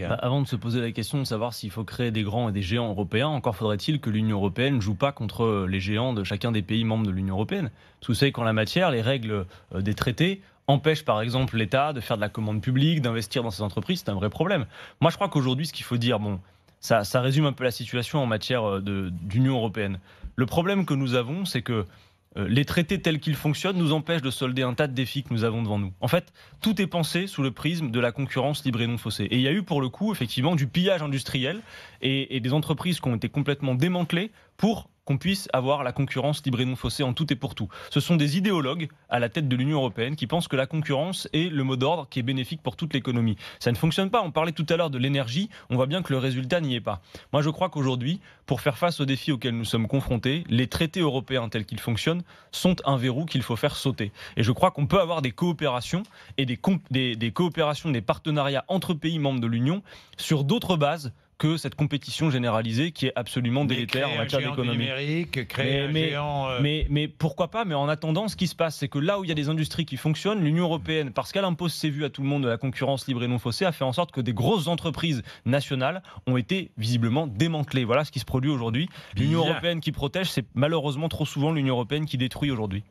Bah, avant de se poser la question de savoir s'il faut créer des grands et des géants européens, encore faudrait-il que l'Union européenne joue pas contre euh, les géants de chacun des pays membres de l'Union européenne. Parce que vous savez qu'en la matière, les règles euh, des traités empêchent par exemple l'État de faire de la commande publique, d'investir dans ses entreprises, c'est un vrai problème. Moi, je crois qu'aujourd'hui, ce qu'il faut dire, bon, ça résume un peu la situation en matière euh, d'Union européenne. Le problème que nous avons, c'est que euh, les traités tels qu'ils fonctionnent nous empêchent de solder un tas de défis que nous avons devant nous. En fait, tout est pensé sous le prisme de la concurrence libre et non faussée. Et il y a eu pour le coup, effectivement, du pillage industriel et, et des entreprises qui ont été complètement démantelées pour qu'on puisse avoir la concurrence libre et non faussée en tout et pour tout. Ce sont des idéologues à la tête de l'Union européenne qui pensent que la concurrence est le mot d'ordre qui est bénéfique pour toute l'économie. Ça ne fonctionne pas. On parlait tout à l'heure de l'énergie. On voit bien que le résultat n'y est pas. Moi, je crois qu'aujourd'hui, pour faire face aux défis auxquels nous sommes confrontés, les traités européens tels qu'ils fonctionnent sont un verrou qu'il faut faire sauter. Et je crois qu'on peut avoir des coopérations et des, des coopérations, des partenariats entre pays membres de l'Union sur d'autres bases que cette compétition généralisée qui est absolument délétère en matière d'économie. Créer mais, euh, mais, mais, pourquoi pas Mais en attendant, ce qui se passe, c'est que là où il y a des industries qui fonctionnent, l'Union européenne, parce qu'elle impose ses vues à tout le monde de la concurrence libre et non faussée, a fait en sorte que des grosses entreprises nationales ont été visiblement démantelées. Voilà ce qui se produit aujourd'hui. L'Union européenne qui protège, c'est malheureusement trop souvent l'Union européenne qui détruit aujourd'hui.